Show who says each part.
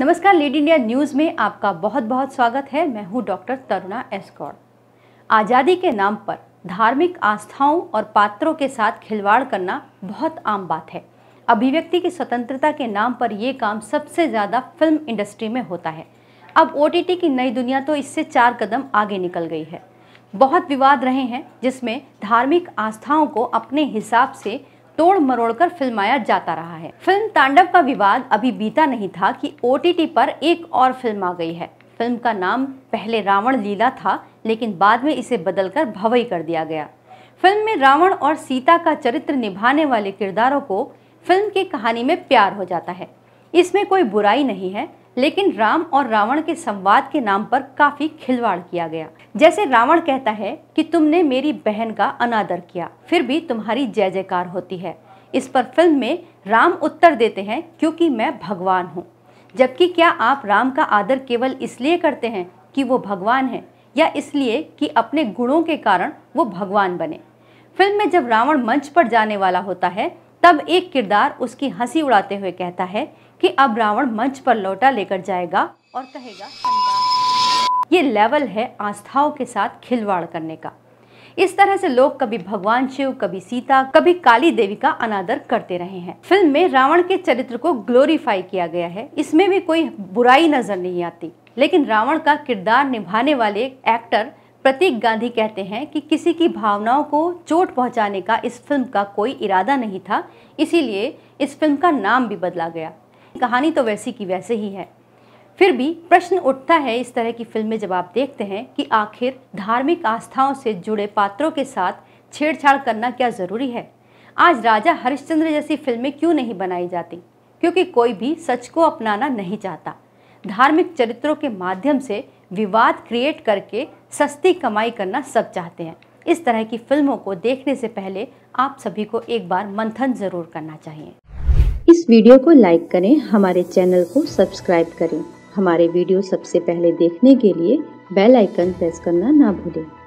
Speaker 1: नमस्कार lead India news में आपका बहुत बहुत स्वागत है मैं हूं डॉक्टर तरुणा एस्कौर आज़ादी के नाम पर धार्मिक आस्थाओं और पात्रों के साथ खिलवाड़ करना बहुत आम बात है अभिव्यक्ति की स्वतंत्रता के नाम पर यह काम सबसे ज़्यादा फिल्म इंडस्ट्री में होता है अब ओ की नई दुनिया तो इससे चार कदम आगे निकल गई है बहुत विवाद रहे हैं जिसमें धार्मिक आस्थाओं को अपने हिसाब से तोड़ मरोड़ कर फिल्माया जाता रहा है फिल्म तांडव का विवाद अभी बीता नहीं था कि ओ पर एक और फिल्म आ गई है फिल्म का नाम पहले रावण लीला था लेकिन बाद में इसे बदलकर भवई कर दिया गया फिल्म में रावण और सीता का चरित्र निभाने वाले किरदारों को फिल्म की कहानी में प्यार हो जाता है इसमें कोई बुराई नहीं है लेकिन राम और रावण के संवाद के नाम पर काफी खिलवाड़ किया गया जैसे रावण कहता है कि तुमने मेरी बहन का अनादर किया फिर भी तुम्हारी जय जयकार होती है इस पर फिल्म में राम उत्तर देते हैं क्योंकि मैं भगवान हूँ जबकि क्या आप राम का आदर केवल इसलिए करते हैं कि वो भगवान है या इसलिए कि अपने गुणों के कारण वो भगवान बने फिल्म में जब रावण मंच पर जाने वाला होता है तब एक किरदार उसकी हंसी उड़ाते हुए कहता है कि अब रावण मंच पर लौटा लेकर जाएगा और कहेगा ये लेवल है आस्थाओं के साथ खिलवाड़ करने का इस तरह से लोग कभी भगवान शिव कभी सीता कभी काली देवी का अनादर करते रहे हैं फिल्म में रावण के चरित्र को ग्लोरीफाई किया गया है इसमें भी कोई बुराई नजर नहीं आती लेकिन रावण का किरदार निभाने वाले एक्टर प्रतीक गांधी कहते हैं कि किसी की भावनाओं को चोट पहुंचाने का इस फिल्म का कोई इरादा नहीं था इसीलिए इस फिल्म का नाम भी बदला गया कहानी तो वैसी की वैसे ही है फिर भी प्रश्न उठता है इस तरह की फिल्में जब आप देखते हैं कि आखिर धार्मिक आस्थाओं से जुड़े पात्रों के साथ छेड़छाड़ करना क्या ज़रूरी है आज राजा हरिश्चंद्र जैसी फिल्में क्यों नहीं बनाई जाती क्योंकि कोई भी सच को अपनाना नहीं चाहता धार्मिक चरित्रों के माध्यम से विवाद क्रिएट करके सस्ती कमाई करना सब चाहते हैं इस तरह की फिल्मों को देखने से पहले आप सभी को एक बार मंथन जरूर करना चाहिए इस वीडियो को लाइक करें हमारे चैनल को सब्सक्राइब करें हमारे वीडियो सबसे पहले देखने के लिए बेल आइकन प्रेस करना ना भूलें